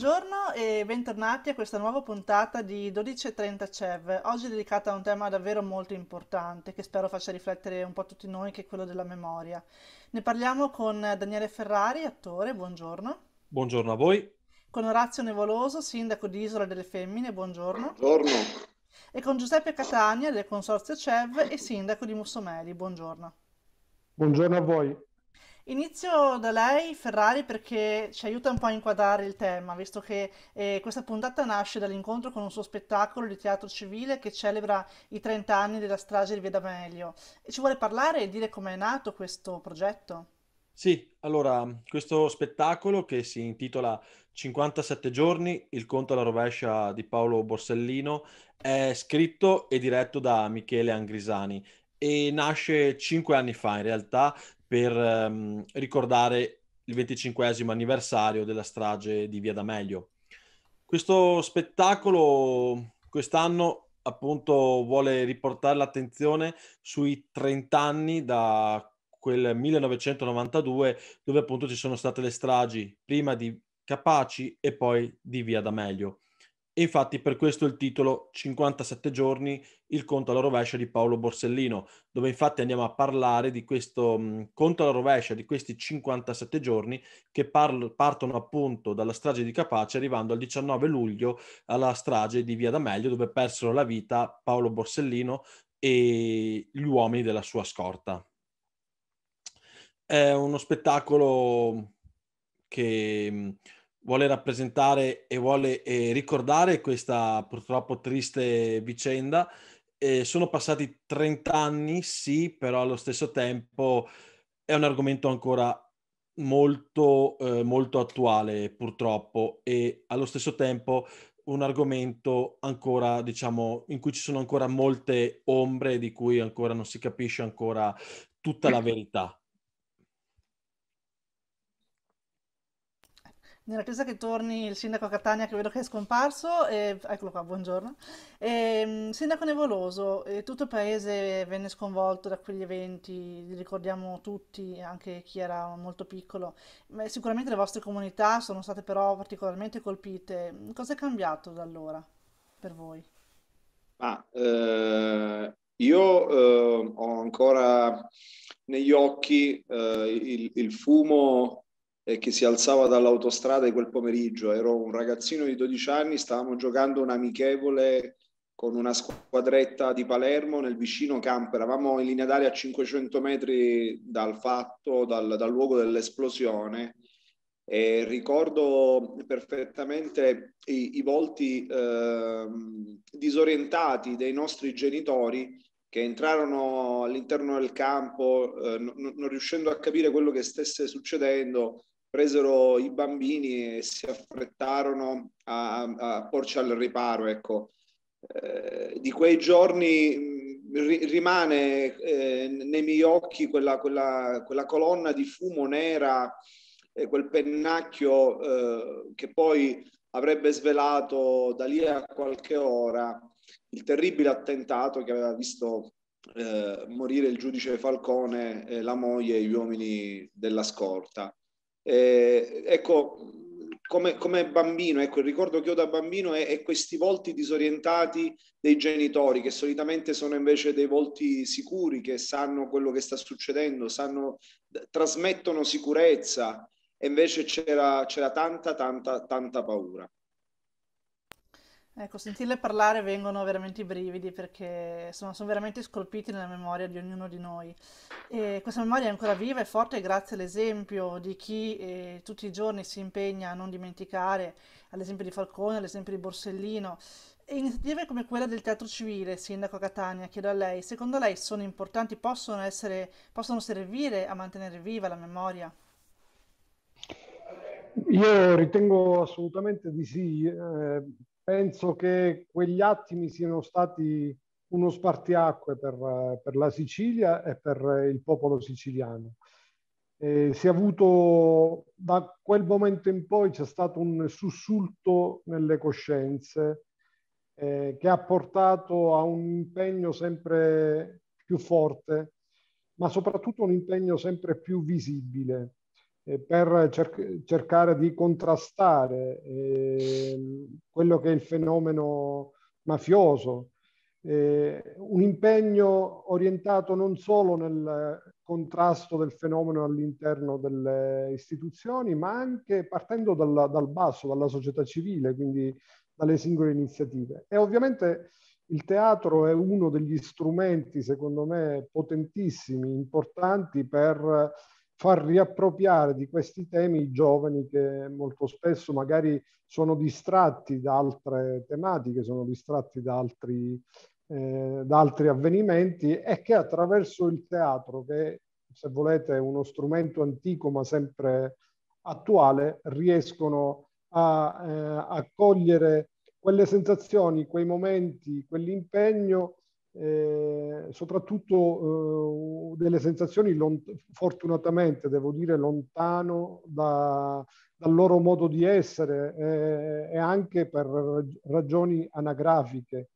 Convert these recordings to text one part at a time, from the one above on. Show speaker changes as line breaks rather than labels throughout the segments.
Buongiorno e bentornati a questa nuova puntata di 12.30 CEV, oggi dedicata a un tema davvero molto importante che spero faccia riflettere un po' tutti noi, che è quello della memoria. Ne parliamo con Daniele Ferrari, attore, buongiorno.
Buongiorno a voi.
Con Orazio Nevoloso, sindaco di Isola delle Femmine, buongiorno. Buongiorno. E con Giuseppe Catania del Consorzio CEV e sindaco di Mussomeli, buongiorno.
Buongiorno a voi.
Inizio da lei, Ferrari, perché ci aiuta un po' a inquadrare il tema, visto che eh, questa puntata nasce dall'incontro con un suo spettacolo di teatro civile che celebra i 30 anni della strage di Via D'Amelio. ci vuole parlare e dire com'è nato questo progetto?
Sì, allora, questo spettacolo che si intitola 57 giorni, il conto alla rovescia di Paolo Borsellino, è scritto e diretto da Michele Angrisani e nasce cinque anni fa in realtà per um, ricordare il 25 anniversario della strage di Via D'Amelio. Questo spettacolo quest'anno appunto vuole riportare l'attenzione sui 30 anni da quel 1992 dove appunto ci sono state le stragi prima di Capaci e poi di Via D'Amelio. E infatti per questo il titolo 57 giorni, il conto alla rovescia di Paolo Borsellino, dove infatti andiamo a parlare di questo mh, conto alla rovescia, di questi 57 giorni che par- partono appunto dalla strage di Capace arrivando al 19 luglio alla strage di Via D'Amelio dove persero la vita Paolo Borsellino e gli uomini della sua scorta. È uno spettacolo che... Mh, vuole rappresentare e vuole eh, ricordare questa purtroppo triste vicenda. Eh, sono passati 30 anni, sì, però allo stesso tempo è un argomento ancora molto, eh, molto attuale purtroppo e allo stesso tempo un argomento ancora, diciamo, in cui ci sono ancora molte ombre di cui ancora non si capisce ancora tutta la verità.
nell'attesa che torni il sindaco Catania che vedo che è scomparso, e, eccolo qua, buongiorno. E, ehm, sindaco Nevoloso, e tutto il paese venne sconvolto da quegli eventi, li ricordiamo tutti, anche chi era molto piccolo. Ma sicuramente le vostre comunità sono state però particolarmente colpite. Cosa è cambiato da allora per voi?
Ah, eh, io eh, ho ancora negli occhi eh, il, il fumo eh, che si alzava dall'autostrada di quel pomeriggio. Ero un ragazzino di 12 anni, stavamo giocando un amichevole con una squadretta di Palermo nel vicino campo. Eravamo in linea d'aria a 500 metri dal fatto, dal, dal luogo dell'esplosione. E ricordo perfettamente i, i volti eh, disorientati dei nostri genitori che entrarono all'interno del campo eh, non, non riuscendo a capire quello che stesse succedendo presero i bambini e si affrettarono a, a porci al riparo. Ecco. Eh, di quei giorni mm, ri, rimane eh, nei miei occhi quella, quella, quella, colonna di fumo nera e quel pennacchio eh, che poi avrebbe svelato da lì a qualche ora il terribile attentato che aveva visto eh, morire il giudice Falcone, la moglie e gli uomini della scorta. Eh, ecco, come, come, bambino, ecco, il ricordo che ho da bambino è, è, questi volti disorientati dei genitori, che solitamente sono invece dei volti sicuri, che sanno quello che sta succedendo, sanno, trasmettono sicurezza, e invece c'era, c'era tanta, tanta, tanta paura.
Ecco, sentirle parlare vengono veramente i brividi perché insomma, sono veramente scolpiti nella memoria di ognuno di noi. E questa memoria è ancora viva e forte grazie all'esempio di chi eh, tutti i giorni si impegna a non dimenticare, all'esempio di Falcone, all'esempio di Borsellino. E iniziative come quella del teatro civile, Sindaco Catania, chiedo a lei, secondo lei sono importanti, possono, essere, possono servire a mantenere viva la memoria?
Io ritengo assolutamente di sì. Eh, penso che quegli attimi siano stati uno spartiacque per, per la Sicilia e per il popolo siciliano. Eh, si è avuto da quel momento in poi c'è stato un sussulto nelle coscienze eh, che ha portato a un impegno sempre più forte, ma soprattutto un impegno sempre più visibile. Eh, per cer- cercare di contrastare ehm, quello che è il fenomeno mafioso. Eh, un impegno orientato non solo nel contrasto del fenomeno all'interno delle istituzioni, ma anche partendo dal, dal basso, dalla società civile, quindi dalle singole iniziative. E ovviamente il teatro è uno degli strumenti, secondo me, potentissimi, importanti per far riappropriare di questi temi i giovani che molto spesso magari sono distratti da altre tematiche, sono distratti da altri, eh, da altri avvenimenti e che attraverso il teatro, che se volete è uno strumento antico ma sempre attuale, riescono a, eh, a cogliere quelle sensazioni, quei momenti, quell'impegno eh, soprattutto eh, delle sensazioni fortunatamente, devo dire, lontano da, dal loro modo di essere eh, e anche per ragioni anagrafiche.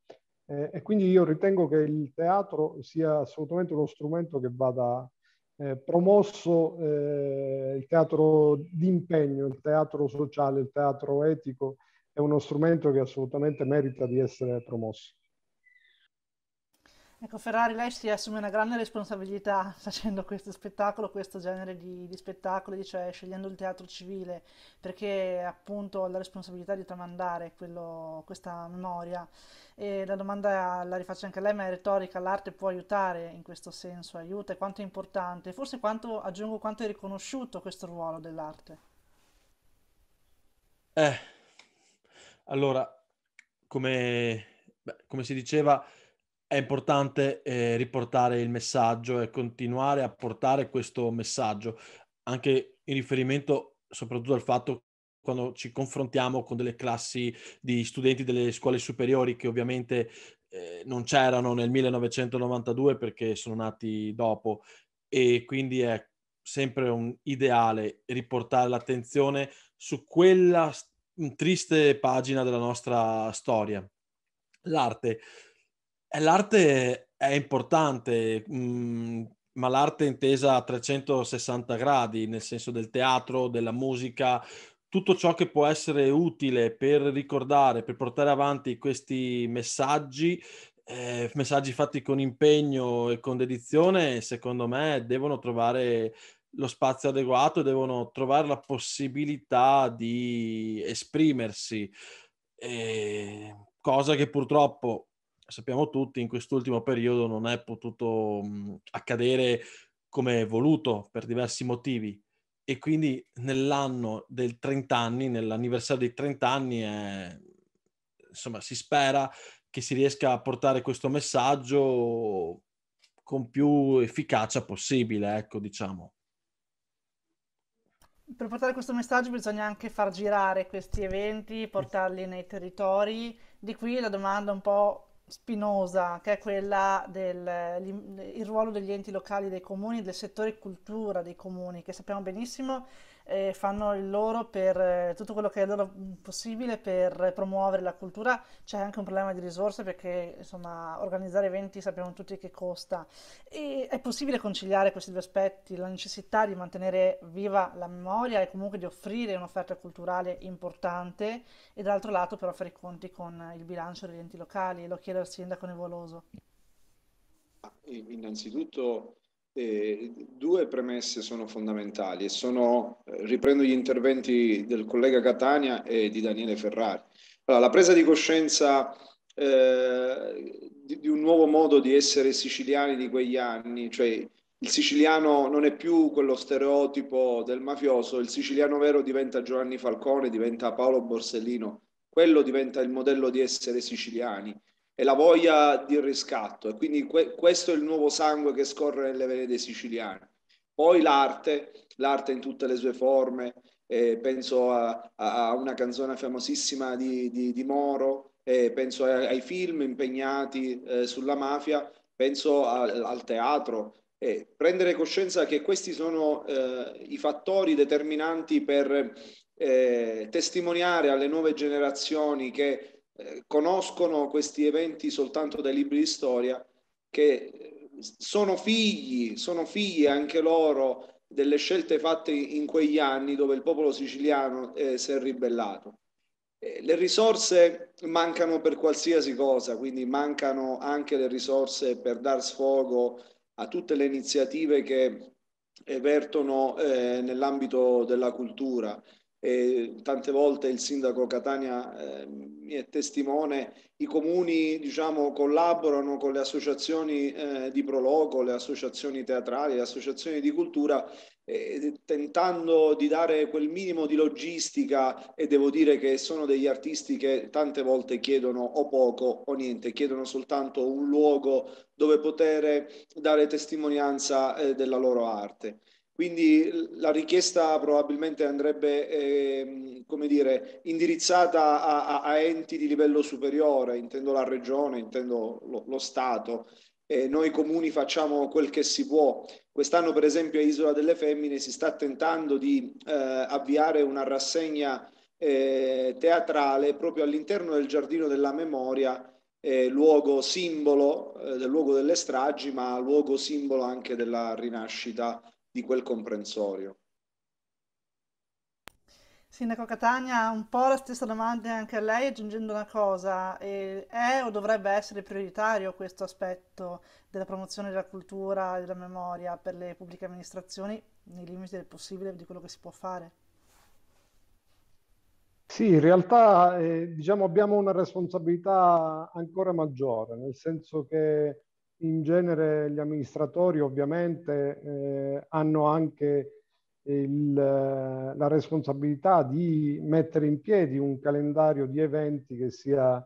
Eh, e quindi io ritengo che il teatro sia assolutamente uno strumento che vada eh, promosso eh, il teatro d'impegno, il teatro sociale, il teatro etico, è uno strumento che assolutamente merita di essere promosso.
Ecco, Ferrari, lei si assume una grande responsabilità facendo questo spettacolo, questo genere di, di spettacoli, cioè scegliendo il teatro civile, perché appunto ha la responsabilità di tramandare quello, questa memoria. E la domanda la rifaccio anche a lei, ma è retorica, l'arte può aiutare in questo senso, aiuta, e quanto è importante, forse quanto, aggiungo quanto è riconosciuto questo ruolo dell'arte.
Eh, allora, come, beh, come si diceva è importante eh, riportare il messaggio e continuare a portare questo messaggio, anche in riferimento soprattutto al fatto quando ci confrontiamo con delle classi di studenti delle scuole superiori che ovviamente eh, non c'erano nel 1992 perché sono nati dopo e quindi è sempre un ideale riportare l'attenzione su quella triste pagina della nostra storia. L'arte L'arte è importante, mm, ma l'arte intesa a 360 gradi, nel senso del teatro, della musica, tutto ciò che può essere utile per ricordare, per portare avanti questi messaggi, eh, messaggi fatti con impegno e con dedizione, secondo me devono trovare lo spazio adeguato, devono trovare la possibilità di esprimersi, eh, cosa che purtroppo sappiamo tutti, in quest'ultimo periodo non è potuto mh, accadere come voluto per diversi motivi. E quindi nell'anno del 30 anni, nell'anniversario dei 30 anni, è, insomma, si spera che si riesca a portare questo messaggio con più efficacia possibile, ecco, diciamo.
Per portare questo messaggio bisogna anche far girare questi eventi, portarli nei territori, di qui la domanda un po' spinosa, che è quella del ruolo degli enti locali, dei comuni, del settore cultura dei comuni, che sappiamo benissimo eh, fanno il loro per eh, tutto quello che è loro possibile per promuovere la cultura. C'è anche un problema di risorse perché insomma organizzare eventi sappiamo tutti che costa. E è possibile conciliare questi due aspetti, la necessità di mantenere viva la memoria e comunque di offrire un'offerta culturale importante e dall'altro lato però fare i conti con il bilancio degli enti locali. Lo chiedo al sindaco Nevoloso.
Eh, innanzitutto eh, due premesse sono fondamentali e sono, eh, riprendo gli interventi del collega Catania e di Daniele Ferrari. Allora, la presa di coscienza eh, di, di, un nuovo modo di essere siciliani di quegli anni, cioè il siciliano non è più quello stereotipo del mafioso, il siciliano vero diventa Giovanni Falcone, diventa Paolo Borsellino, quello diventa il modello di essere siciliani e la voglia di riscatto e quindi que- questo è il nuovo sangue che scorre nelle vene dei siciliani. Poi l'arte, l'arte in tutte le sue forme, eh, penso a, a, una canzone famosissima di, di, di Moro, eh, penso ai, ai, film impegnati eh, sulla mafia, penso a, al teatro. prendere coscienza che questi sono eh, i fattori determinanti per eh, testimoniare alle nuove generazioni che eh, conoscono questi eventi soltanto dai libri di storia, che eh, sono figli, sono figli anche loro delle scelte fatte in quegli anni dove il popolo siciliano eh, si è ribellato. Eh, le risorse mancano per qualsiasi cosa, quindi mancano anche le risorse per dar sfogo a tutte le iniziative che vertono eh, nell'ambito della cultura e tante volte il sindaco Catania eh, mi è testimone, i comuni diciamo, collaborano con le associazioni eh, di proloco, le associazioni teatrali, le associazioni di cultura, eh, tentando di dare quel minimo di logistica e devo dire che sono degli artisti che tante volte chiedono o poco o niente, chiedono soltanto un luogo dove poter dare testimonianza eh, della loro arte. Quindi la richiesta probabilmente andrebbe eh, come dire, indirizzata a, a, a, enti di livello superiore, intendo la regione, intendo lo, lo Stato. Eh, noi comuni facciamo quel che si può. Quest'anno per esempio a Isola delle Femmine si sta tentando di eh, avviare una rassegna eh, teatrale proprio all'interno del Giardino della Memoria, eh, luogo simbolo eh, del luogo delle stragi, ma luogo simbolo anche della rinascita di quel comprensorio.
Sindaco Catania, un po' la stessa domanda anche a lei, aggiungendo una cosa, è o dovrebbe essere prioritario questo aspetto della promozione della cultura e della memoria per le pubbliche amministrazioni, nei limiti del possibile, di quello che si può fare?
Sì, in realtà eh, diciamo abbiamo una responsabilità ancora maggiore, nel senso che in genere gli amministratori ovviamente eh, hanno anche il, eh, la responsabilità di mettere in piedi un calendario di eventi che sia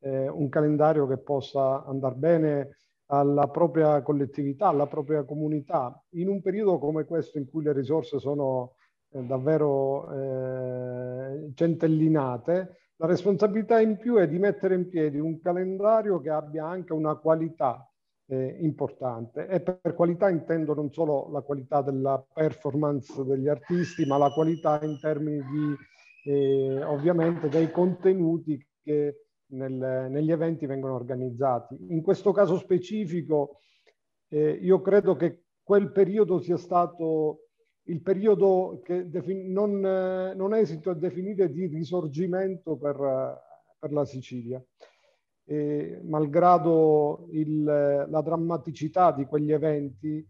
eh, un calendario che possa andare bene alla propria collettività, alla propria comunità. In un periodo come questo in cui le risorse sono eh, davvero eh, centellinate, la responsabilità in più è di mettere in piedi un calendario che abbia anche una qualità eh, importante e per, per qualità intendo non solo la qualità della performance degli artisti, ma la qualità in termini di eh, ovviamente dei contenuti che nel, negli eventi vengono organizzati. In questo caso specifico eh, io credo che quel periodo sia stato il periodo che non, eh, non esito a definire di risorgimento per, per la Sicilia eh, malgrado il, la drammaticità di quegli eventi,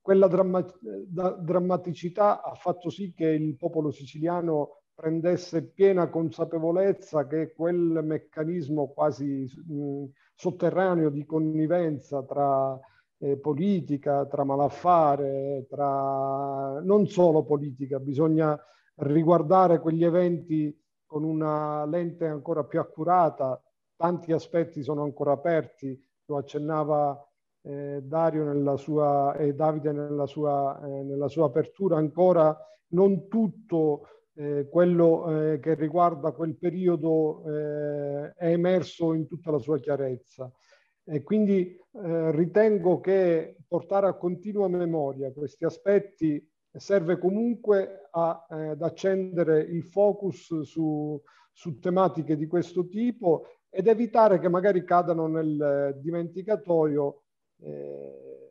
quella dramma, da, drammaticità ha fatto sì che il popolo siciliano prendesse piena consapevolezza che quel meccanismo quasi mh, mm, sotterraneo di connivenza tra eh, politica, tra malaffare, tra non solo politica, bisogna riguardare quegli eventi con una lente ancora più accurata tanti aspetti sono ancora aperti, lo accennava eh, Dario nella sua, e Davide nella sua, eh, nella sua, apertura, ancora non tutto eh, quello eh, che riguarda quel periodo eh, è emerso in tutta la sua chiarezza. E quindi ritengo che portare a continua memoria questi aspetti serve comunque a, ad accendere il focus su, su tematiche di questo tipo ed evitare che magari cadano nel eh, dimenticatoio eh,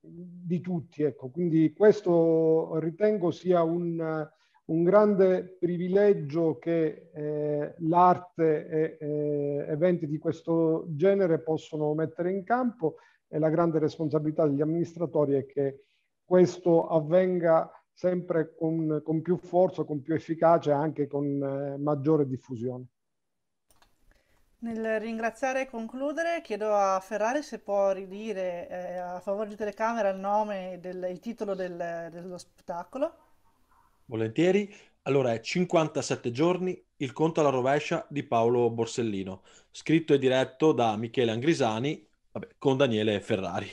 di tutti. Ecco. Quindi questo ritengo sia un, un grande privilegio che eh, l'arte e eh, eventi di questo genere possono mettere in campo e la grande responsabilità degli amministratori è che questo avvenga sempre con, con più forza, con più efficacia e anche con eh, maggiore diffusione.
Nel ringraziare e concludere, chiedo a Ferrari se può ridire eh, a favore di telecamera il nome e il titolo del- dello spettacolo.
Volentieri. Allora è 57 giorni, il conto alla rovescia di Paolo Borsellino, scritto e diretto da Michele Angrisani, vabbè, con Daniele Ferrari.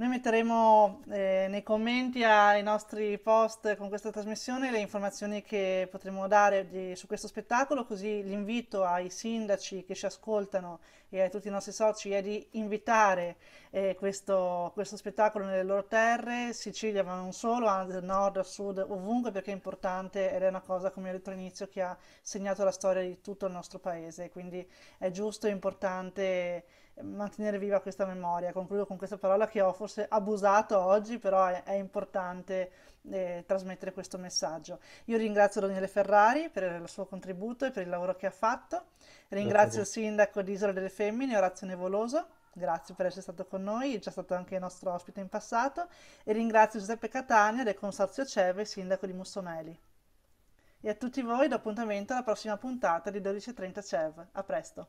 Noi metteremo eh, nei commenti ai nostri post con questa trasmissione le informazioni che potremo dare di, su questo spettacolo, così l'invito ai sindaci che ci ascoltano e a tutti i nostri soci è di invitare eh, questo, questo, spettacolo nelle loro terre, Sicilia ma non solo, a nord, a sud, ovunque perché è importante ed è una cosa, come ho detto all'inizio, che ha segnato la storia di tutto il nostro paese, quindi è giusto e importante mantenere viva questa memoria. Concludo con questa parola che ho forse abusato oggi, però è, è importante eh, trasmettere questo messaggio. Io ringrazio Daniele Ferrari per il suo contributo e per il lavoro che ha fatto. Ringrazio il sindaco di Isola delle Femmine, Orazio Nevoloso. Grazie per essere stato con noi, è già stato anche il nostro ospite in passato e ringrazio Giuseppe Catania del Consorzio Ceve, sindaco di Mussomeli. E a tutti voi do appuntamento alla prossima puntata di 12.30 CEV. A presto!